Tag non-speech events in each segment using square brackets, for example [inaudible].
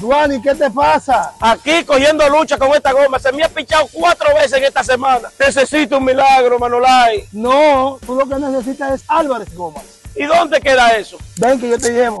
Duani, ¿qué te pasa? Aquí cogiendo lucha con esta goma. Se me ha pichado cuatro veces en esta semana. Necesito un milagro, Manolay. No, tú lo que necesitas es Álvarez Gomas. ¿Y dónde queda eso? Ven que yo te llevo.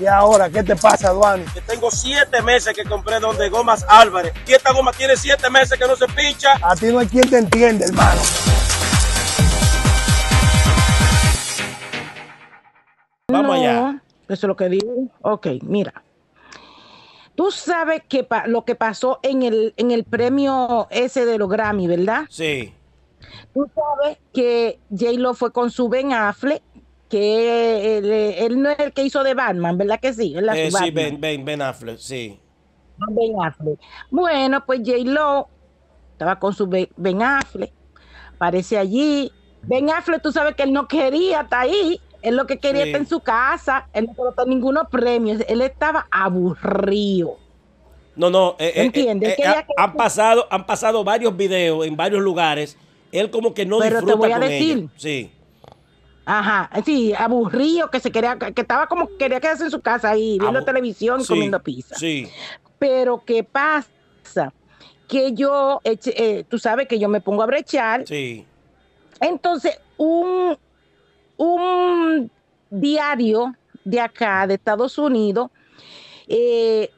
¿Y ahora qué te pasa, Duani? Que tengo siete meses que compré donde Gomas Álvarez. Y esta goma tiene siete meses que no se pincha. A ti no hay quien te entiende, hermano. Vamos allá. Eso es lo que digo. Ok, mira. Tú sabes que lo que pasó en el, en el premio ese de los Grammy, ¿verdad? Sí. Tú sabes que J-Lo fue con su Ben Affleck que eh, él, no es el que hizo de Batman, ¿verdad que sí? Eh, sí, ben, ben, ben, Affleck, sí. Ah, ben Affleck. Bueno, pues J. Lo estaba con su Ben Affleck, aparece allí. Ben Affleck, tú sabes que él no quería estar ahí, él lo que quería estar en su casa, él no colocó ninguno premios, él estaba aburrido. No, no, eh, Entiende. han, pasado, han pasado varios videos en varios lugares, él como que no Pero te voy a decir, Sí Ajá, sí, aburrido, que se quería, que estaba como quería quedarse en su casa ahí viendo televisión, comiendo pizza. Sí. Pero ¿qué pasa? Que yo, eh, tú sabes que yo me pongo a brechar. Sí. Entonces, un, un diario de acá, de Estados Unidos, eh,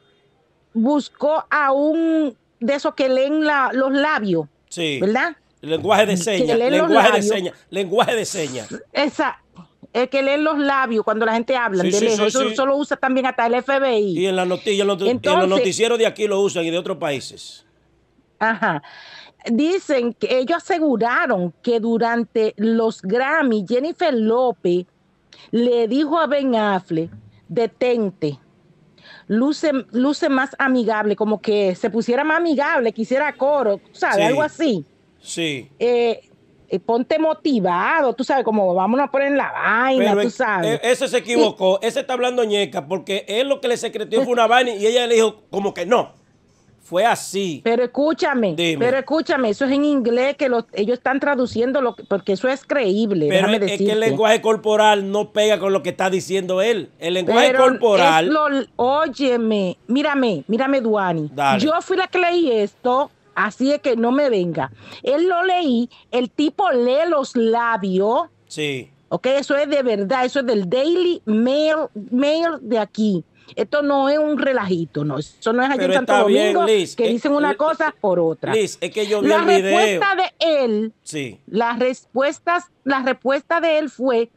buscó a un de esos que leen los labios, sí. ¿verdad? lenguaje de señas, lenguaje de señas, lenguaje de señas. Esa, es que leen los labios cuando la gente habla, eso, solo usa también hasta el FBI. Y en, la noticias los, noticieros de aquí lo usan y de otros países. Ajá dicen que ellos aseguraron que durante los Grammy Jennifer López le dijo a Ben Affle, detente, luce, luce más amigable, como que se pusiera más amigable, quisiera coro, ¿sabes? Algo así. Sí. Eh, eh, ponte motivado, tú sabes, como vamos a poner en la vaina, tú eh, sabes. Ese se equivocó, ese está hablando ñeca, porque él lo que le secretó fue una vaina y ella le dijo como que no. Fue así. Pero escúchame, pero escúchame, eso es en inglés que ellos están traduciendo porque eso es creíble. Pero es, que el lenguaje corporal no pega con lo que está diciendo él. El lenguaje corporal. óyeme, mírame, mírame, Duani. Yo fui la que leí esto Así es que no me venga. Él lo leí, el tipo lee los labios. Sí. Ok, eso es de verdad, eso es del Daily Mail, mail de aquí. Esto no es un relajito, no. Eso no es allí en Santo Domingo que eh, dicen una eh, cosa por otra. Liz, es que yo vi la respuesta de él, sí. las respuestas, la respuesta de él fue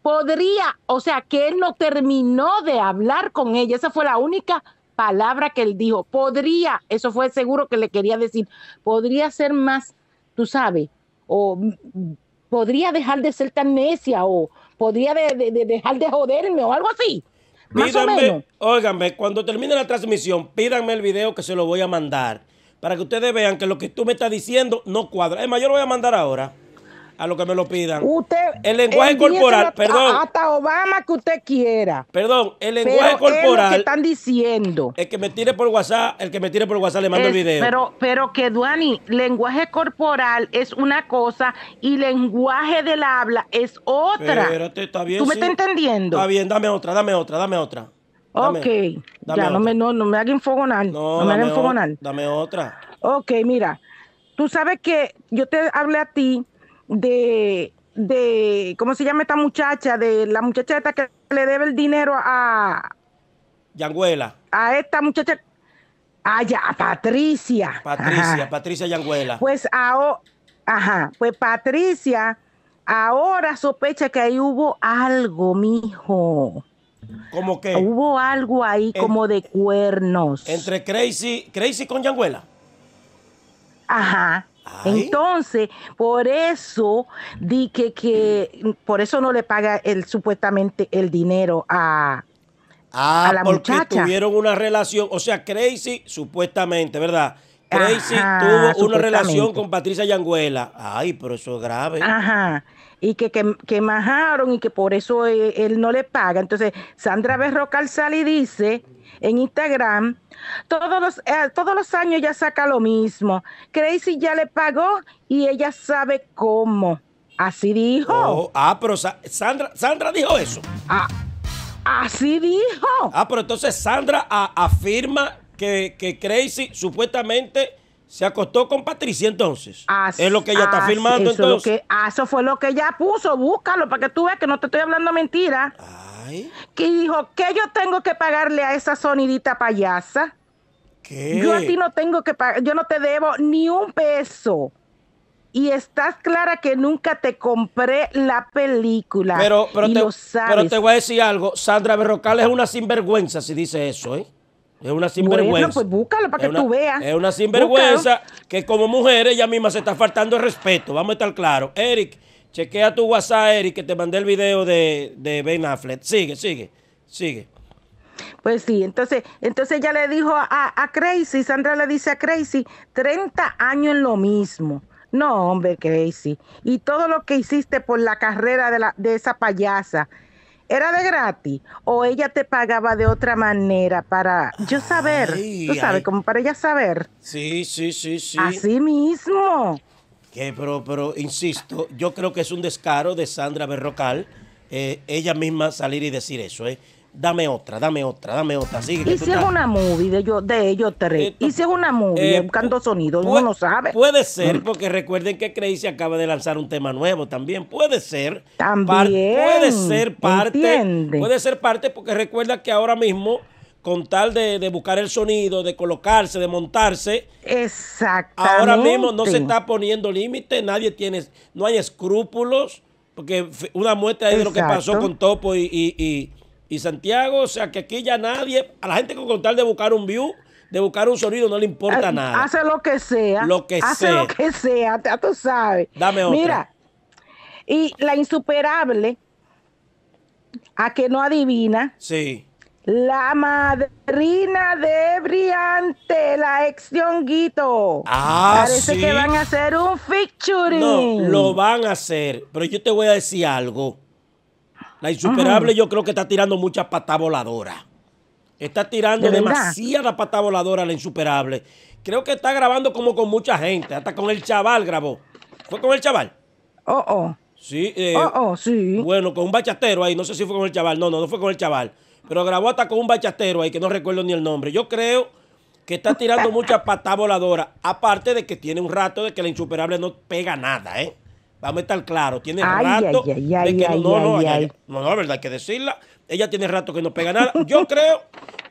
podría, o sea, que él no terminó de hablar con ella. Esa fue la única palabra que él dijo. Podría, eso fue seguro que le quería decir, podría ser más, tú sabes, o podría dejar de ser tan necia, o podría dejar de joderme, o algo así. Más cuando termine la transmisión, pídanme el video que se lo voy a mandar, para que ustedes vean que lo que tú me estás diciendo no cuadra. Es más, yo lo voy a mandar ahora a lo que me lo pidan. Usted, el lenguaje corporal, perdón. Hasta Obama que usted quiera. Perdón, el lenguaje corporal. Es están diciendo. El que me tire por WhatsApp, el que me tire por WhatsApp le mando el video. Pero, pero que Duani, lenguaje corporal es una cosa y lenguaje del habla es otra. Espérate, está bien. ¿Tú me estás entendiendo? Está bien, dame otra, dame otra, dame otra. ok, ya no me, no, no me hagan fogonar. No, no me hagan fogonal. Dame otra. Ok, mira, tú sabes que yo te hablé a ti de, de, ¿cómo se llama esta muchacha? De la muchacha que le debe el dinero a... Yanguela. A esta muchacha, ah, a, a Patricia. Patricia, Patricia Yanguela. Pues a ajá, pues Patricia ahora sospecha que ahí hubo algo, mijo. ¿Cómo que? Hubo algo ahí como de cuernos. Entre Crazy, Crazy con Yanguela. Ajá. Entonces, por eso di que, por eso no le paga el supuestamente el dinero a, ah, a la porque tuvieron una relación, o sea, Crazy supuestamente, ¿verdad? Crazy tuvo una relación con Patricia Yanguela. Ay, pero eso es grave. Ajá y que, que, majaron y que por eso eh, él, no le paga. Entonces, Sandra Berrocal sale y dice en Instagram, todos los, eh, todos los años ya saca lo mismo. Crazy ya le pagó y ella sabe cómo. Así dijo. Oh, ah, pero Sandra, Sandra dijo eso. Ah, así dijo. Ah, pero entonces Sandra afirma que, Crazy supuestamente se acostó con Patricia entonces. es lo que ella está afirmando entonces. Lo ah, eso fue lo que ella puso. Búscalo para que tú veas que no te estoy hablando mentira. Ah. Que dijo, ¿qué yo tengo que pagarle a esa sonidita payasa? Yo a ti no tengo que pagar, yo no te debo ni un peso. Y estás clara que nunca te compré la película. Pero, pero, te, voy a decir algo, Sandra Berrocal es una sinvergüenza si dice eso, ¿eh? Es una sinvergüenza. Bueno, pues búscalo para que tú veas. Es una sinvergüenza que como mujer ella misma se está faltando el respeto, vamos a estar claros. Eric, Chequea tu WhatsApp, y que te mandé el video de, de Ben Affleck. Sigue, sigue, sigue. Pues sí, entonces, entonces ella le dijo a, Crazy, Sandra le dice a Crazy, 30 años en lo mismo. No, hombre, Crazy. Y todo lo que hiciste por la carrera de, esa payasa, ¿era de gratis? ¿O ella te pagaba de otra manera para yo saber? tú sabes, como para ella saber. Sí, sí, sí, sí. Así mismo pero, insisto, yo creo que es un descaro de Sandra Berrocal eh, ella misma salir y decir eso. Eh. Dame otra, dame otra, dame otra. y si es una movie de, eh, ellos, de ellos tres. y si es una movie buscando sonido uno no sabe. Puede ser, mm. porque recuerden que Crazy acaba de lanzar un tema nuevo también. Puede ser. También. puede ser parte. Puede ser parte, porque recuerda que ahora mismo con tal de, buscar el sonido, de colocarse, de montarse. Exacto. Ahora mismo no se está poniendo límite, nadie tiene, no hay escrúpulos, porque una muestra ahí de lo que pasó con Topo y, Santiago, o sea que aquí ya nadie, a la gente con tal de buscar un view, de buscar un sonido, no le importa ah, nada. Hace lo que sea. Lo que hace sea. lo que sea, ya tú sabes. Dame otra. Mira, y la insuperable, a que no adivina. Sí la madrina de Briante, la ex Dionguito. Ah, Parece que van a hacer un featuring. No, lo van a hacer. Pero yo te voy a decir algo. La insuperable yo creo que está tirando mucha pata voladora. Está tirando ¿De demasiada pata voladora la insuperable. Creo que está grabando como con mucha gente. Hasta con el chaval grabó. ¿Fue con el chaval? Oh, oh. Sí. Eh, oh, oh, sí. Bueno, con un bachatero ahí. No sé si fue con el chaval. No, no, no fue con el chaval pero grabó hasta con un bachatero ahí que no recuerdo ni el nombre. Yo creo que está tirando mucha patas voladora, aparte de que tiene un rato de que la insuperable no pega nada, ¿eh? Vamos a estar claros, tiene rato de que no, no, no, no, verdad, hay que decirla. Ella tiene rato que no pega nada. Yo creo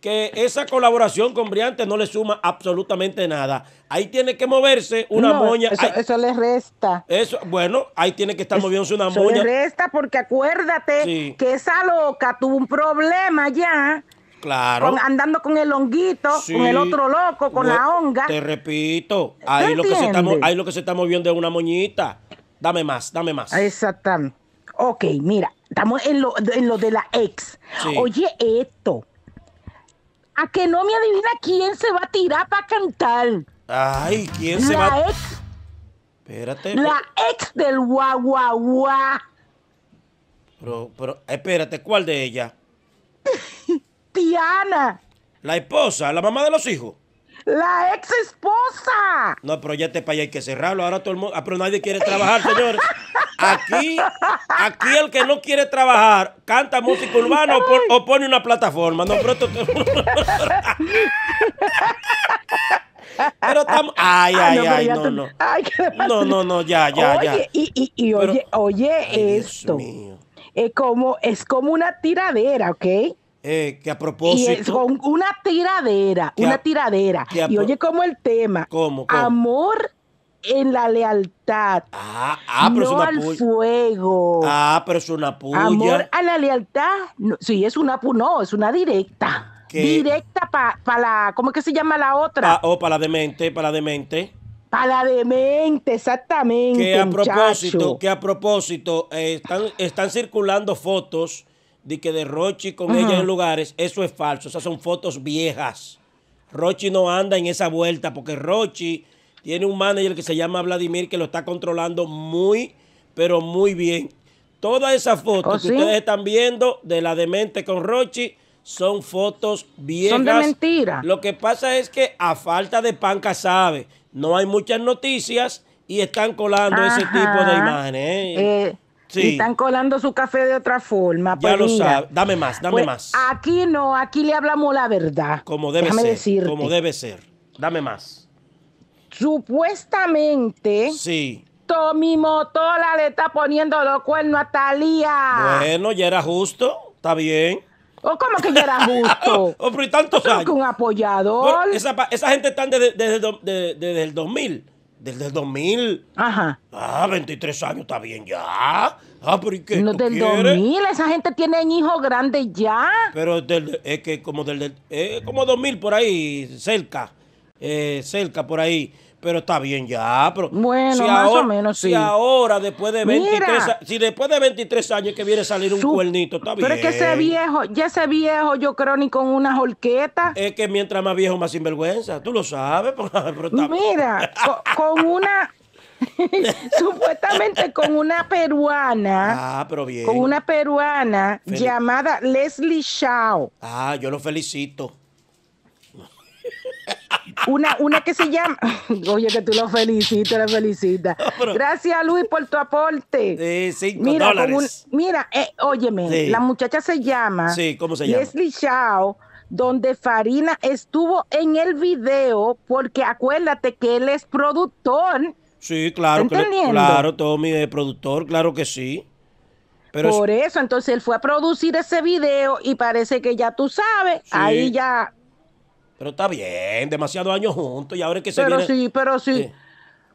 que esa colaboración con Briante no le suma absolutamente nada. Ahí tiene que moverse una moña. Eso, le resta. Eso, bueno, ahí tiene que estar moviéndose una eso Le resta porque acuérdate que esa loca tuvo un problema ya. Claro. andando con el honguito, con el otro loco, con la honga. Te repito, ahí lo, que se está, ahí lo que se está moviendo es una moñita. Dame más, dame más. Exactamente. Ok, mira, estamos en lo, de la ex. Oye, esto a que no me adivina quién se va a tirar para cantar. Ay, ¿quién se va a... Ex, espérate. La ex del guaguaguá. Pero, pero, espérate, ¿cuál de ella? [laughs] Tiana. La esposa, la mamá de los hijos. La ex esposa. No, pero ya este allá hay que cerrarlo. Ahora todo el mundo. Ah, pero nadie quiere trabajar, señor. Aquí, aquí el que no quiere trabajar canta música urbana o, pone una plataforma. No, pero Pero estamos. Ay, ay, ah, ay, no, no. no, no, no, ya, ya, oye, ya. Y, y, y oye, oye esto. Es eh, como, es como una tiradera, ¿ok? Eh, que a propósito. una tiradera, una tiradera. Y oye, como el tema. ¿Cómo? Amor en la lealtad. Ah, ah pero es al fuego. Ah, pero es una puya. Amor a la lealtad. No, sí, es una puya, no, es una directa. Directa para la, ¿cómo es que se llama la otra? Ah, oh, para la demente, para la demente. Para la demente, exactamente. Que a propósito, que a propósito, eh, están, están circulando fotos de que de Rochi con ella en lugares, eso es falso. Esas son fotos viejas. Rochi no anda en esa vuelta porque Rochi tiene un manager que se llama Vladimir que lo está controlando muy, pero muy bien. Todas esas fotos oh, que ustedes están viendo de la demente con Rochi son fotos viejas. Son de mentira. Lo que pasa es que a falta de panca sabe, no hay muchas noticias y están colando ese tipo de imágenes. ¿eh? eh están colando su café de otra forma. ya pues lo sabe Dame más, dame pues más. Aquí no, aquí le hablamos la verdad. Como debe ser. Como debe ser. Dame más. Supuestamente. Sí. Tommy Motola le está poniendo los cuernos a Talía. Bueno, ya era justo. Está bien. ¿O cómo que ya era justo? [laughs] Oh, o, y tantos años. que un apoyador. esa, esa, gente está desde, desde el 2000. Desde el 2000. Ajá. Ah, 23 años, está bien ya. Ah, pero ¿y qué? No, del 2000, esa gente tiene hijos grandes ya. Pero es que como del, eh, como 2000 por ahí, cerca. Eh, cerca por ahí pero está bien ya. Pero bueno, si más ahora, menos, sí. Si ahora, después de 23 si después de 23 años que viene a salir un cuernito, está bien. Pero es que ese viejo, ya ese viejo, yo creo ni con una holqueta. Es que mientras más viejo, más sinvergüenza. Tú lo sabes. [laughs] Pero está... Mira, con, una... [laughs] supuestamente con una peruana. Ah, pero bien. Con una peruana llamada Leslie Shaw. Ah, yo lo felicito. Una, una que se llama. [laughs] Oye, que tú lo felicitas, la felicitas. Gracias, Luis, por tu aporte. Sí, cinco mira, dólares. mira, eh, óyeme, la muchacha se llama. Sí, ¿cómo se llama? Leslie donde Farina estuvo en el video, porque acuérdate que él es productor. Sí, claro, que claro, Tommy es productor, claro que sí. Pero Por eso, entonces él fue a producir ese video y parece que ya tú sabes, ahí ya pero está bien, demasiados años juntos y ahora que se pero sí, pero sí.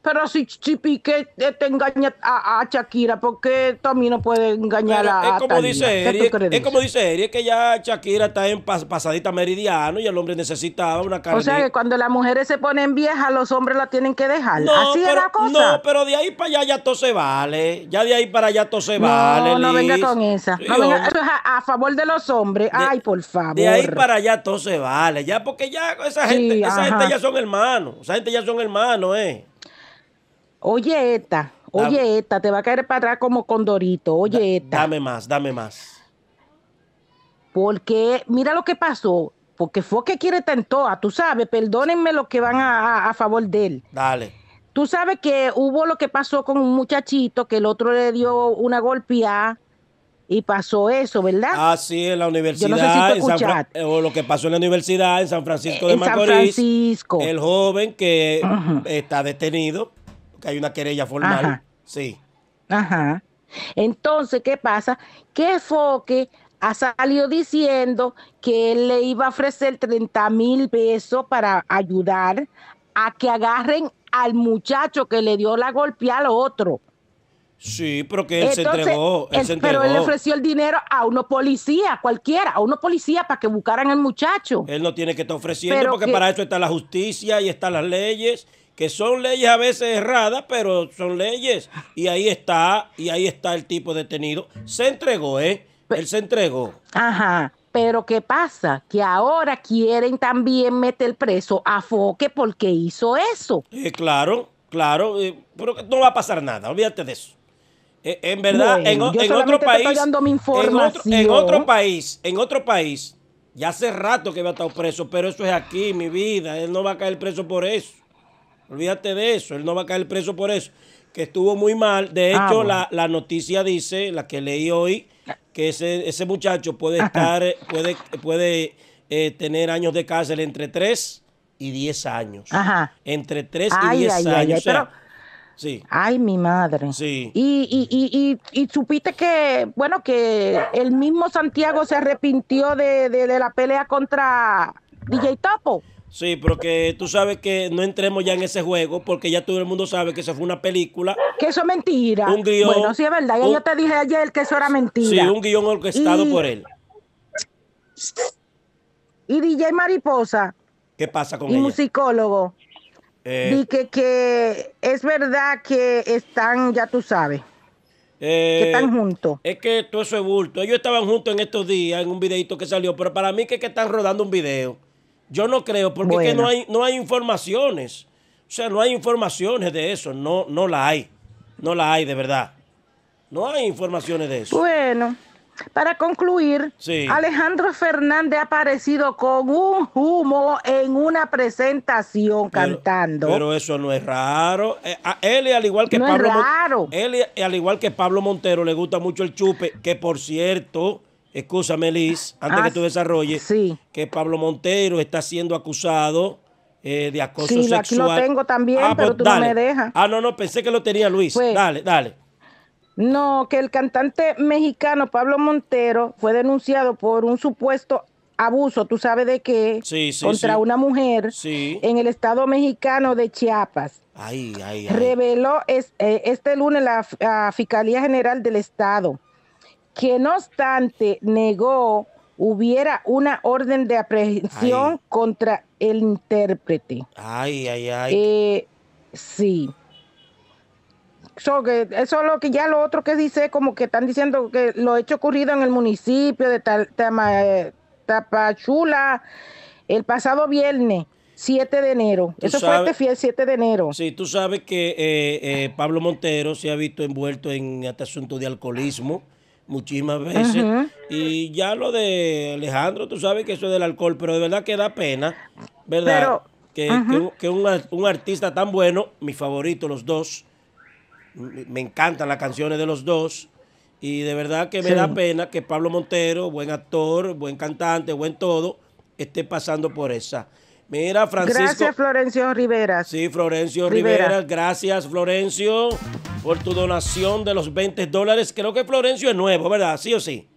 Pero si, si te engaña a, Shakira, ¿por qué también no puede engañar a a, es como dice Eri, es, como dice Eri, es que ya Shakira está en pasadita meridiano y el hombre necesitaba una carne. O sea que cuando las mujeres se ponen viejas, los hombres la tienen que dejar. Así pero, es la cosa. No, pero de ahí para allá ya todo se vale. Ya de ahí para allá todo se vale. No, no venga con esa. a, favor de los hombres. Ay, por favor. De ahí para allá todo se vale. Ya porque ya esa gente, esa gente ya son hermanos. Esa gente ya son hermanos, eh. Oye, esta, oye, esta, te va a caer para atrás como condorito, oye, esta. Dame más, dame más. Porque mira lo que pasó, porque fue que quiere tentoa, tú sabes, perdónenme lo que van a, favor de él. Dale. Tú sabes que hubo lo que pasó con un muchachito que el otro le dio una golpeada y pasó eso, ¿verdad? Ah, sí, en la universidad. Yo no en San o lo que pasó en la universidad en San Francisco de en San Francisco. El joven que está detenido que hay una querella formal. Sí. Ajá. Entonces, ¿qué pasa? Que Foque ha salido diciendo que él le iba a ofrecer 30 mil pesos para ayudar a que agarren al muchacho que le dio la golpe al otro. Sí, pero que él se entregó. Pero él le ofreció el dinero a unos policías, cualquiera, a unos policías para que buscaran al muchacho. Él no tiene que estar ofreciendo porque para eso está la justicia y están las leyes que son leyes a veces erradas, pero son leyes. Y ahí está, y ahí está el tipo detenido. Se entregó, ¿eh? Él se entregó. Ajá. Pero ¿qué pasa? Que ahora quieren también meter preso a Foque porque hizo eso. Eh, claro, claro. Eh, pero no va a pasar nada, olvídate de eso. Eh, en verdad, en, otro país. En otro, país, en otro país, ya hace rato que a estado preso, pero eso es aquí, mi vida. Él no va a caer preso por eso. Olvídate de eso, él no va a caer preso por eso, que estuvo muy mal. De ah, hecho, la, noticia dice, la que leí hoy, que ese, ese muchacho puede estar, eh, puede, puede eh, tener años de cárcel entre 3 y 10 años. Ajá. Entre 3 y 10 años. Ay, mi madre. Sí. Y, y, y, y, supiste que, bueno, que el mismo Santiago se arrepintió de, de, de la pelea contra DJ Topo. Sí, porque tú sabes que no entremos ya en ese juego porque ya todo el mundo sabe que eso fue una película. Que eso es mentira. Un guión. Bueno, sí es verdad. Ya yo te dije ayer que eso era mentira. Sí, un guión orquestado por él. Y DJ Mariposa. ¿Qué pasa con él? Y musicólogo. y eh, que, es verdad que están, ya tú sabes. que eh, están juntos. Es que todo eso es bulto. Ellos estaban juntos en estos días en un videito que salió, pero para mí que, que están rodando un video. Yo no creo, porque no hay, no hay informaciones. O sea, no hay informaciones de eso, no, no la hay. No la hay, de verdad. No hay informaciones de eso. Bueno, para concluir, Alejandro Fernández ha aparecido con un humo en una presentación cantando. Pero eso no es raro. Eh, él, al igual que es raro. él, al igual que Pablo Montero, le gusta mucho el chupe, que por cierto escúchame Liz, antes que ah, tú desarrolles, que Pablo Montero está siendo acusado eh, de acoso sexual. Sí, aquí lo tengo también, ah, pero pues tú no me dejas. Ah, no, no, pensé que lo tenía Luis. Pues, dale, dale. No, que el cantante mexicano Pablo Montero fue denunciado por un supuesto abuso, tú sabes de qué, contra una mujer en el estado mexicano de Chiapas. Ay, ay, ay. Reveló es, eh, este lunes la Fiscalía General del Estado que no obstante negó hubiera una orden de aprehensión contra el intérprete. Ay, ay, ay. Eh, sí. eso es lo que ya lo otro que dice, como que están diciendo que lo hecho ocurrido en el municipio de tal eh, Tapachula el pasado viernes. 7 de enero. Eso fue este fiel 7 de enero. Sí, tú sabes que eh, Pablo Montero se ha visto envuelto en este asunto de alcoholismo muchísimas veces. Y ya lo de Alejandro, tú sabes que eso es del alcohol, pero de verdad que da pena, ¿verdad? que, que, un, artista tan bueno, mi favorito, los dos, me encantan las canciones de los dos. Y de verdad que me da pena que Pablo Montero, buen actor, buen cantante, buen todo, esté pasando por esa. Mira, Francisco. Gracias, Florencio Rivera. Sí, Florencio Rivera. Gracias, Florencio, por tu donación de los 20 dólares. Creo que Florencio es nuevo, ¿verdad? ¿Sí o sí?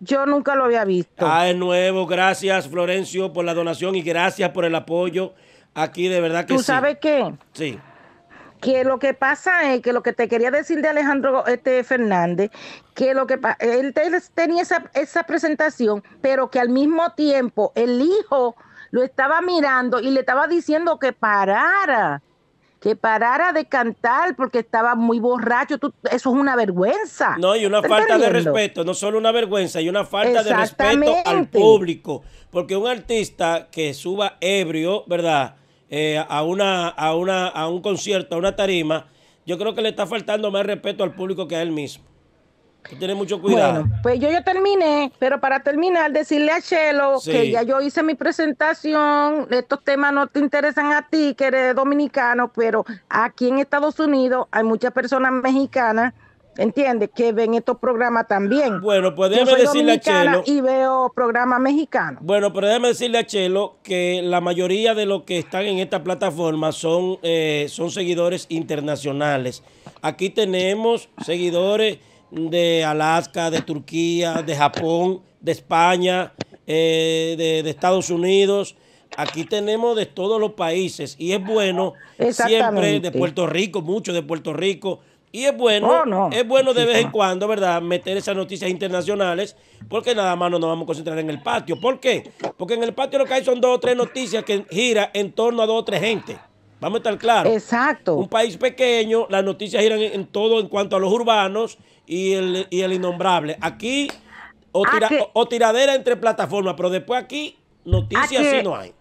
Yo nunca lo había visto. Ah, es nuevo. Gracias, Florencio, por la donación y gracias por el apoyo. Aquí de verdad que ¿Tú sí. ¿Tú sabes qué? Sí que lo que pasa es que lo que te quería decir de Alejandro este, Fernández, que lo que él tenía esa, esa presentación, pero que al mismo tiempo el hijo lo estaba mirando y le estaba diciendo que parara, que parara de cantar porque estaba muy borracho. eso es una vergüenza. No, y una falta de respeto, no solo una vergüenza, y una falta de respeto al público. Porque un artista que suba ebrio, ¿verdad? Eh, a, una, a, una, a un concierto, a una tarima, yo creo que le está faltando más respeto al público que a él mismo mucho cuidado. Bueno, pues yo ya terminé, pero para terminar, decirle a Chelo que ya yo hice mi presentación, estos temas no te interesan a ti, que eres dominicano, pero aquí en Estados Unidos hay muchas personas mexicanas ¿Entiendes? Que ven estos programas también. Bueno, pues déjame decirle a Chelo. Y veo programas mexicanos. Bueno, pero déjame decirle a Chelo que la mayoría de los que están en esta plataforma son, eh, son seguidores internacionales. Aquí tenemos seguidores de Alaska, de Turquía, de Japón, de España, eh, de, Estados Unidos. Aquí tenemos de todos los países y es bueno siempre de Puerto Rico, mucho de Puerto Rico. Y es bueno, oh, es bueno de vez en cuando, ¿verdad? Meter esas noticias internacionales, porque nada más no nos vamos a concentrar en el patio. ¿Por qué? Porque en el patio lo que hay son dos o tres noticias que gira en torno a dos o tres gente. Vamos a estar claros. Exacto. Un país pequeño, las noticias giran en, todo en cuanto a los urbanos y el, innombrable. Aquí, ah, o, tiradera entre plataformas, pero después aquí, noticias ah, sí no hay.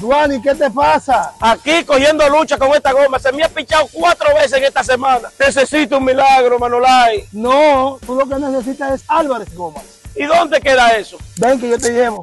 Duani, ¿qué te pasa? Aquí cogiendo lucha con esta goma. Se me ha pichado cuatro veces en esta semana. Necesito un milagro, Manolay. No, tú lo que necesitas es Álvarez Gómez. ¿Y dónde queda eso? Ven que yo te llevo.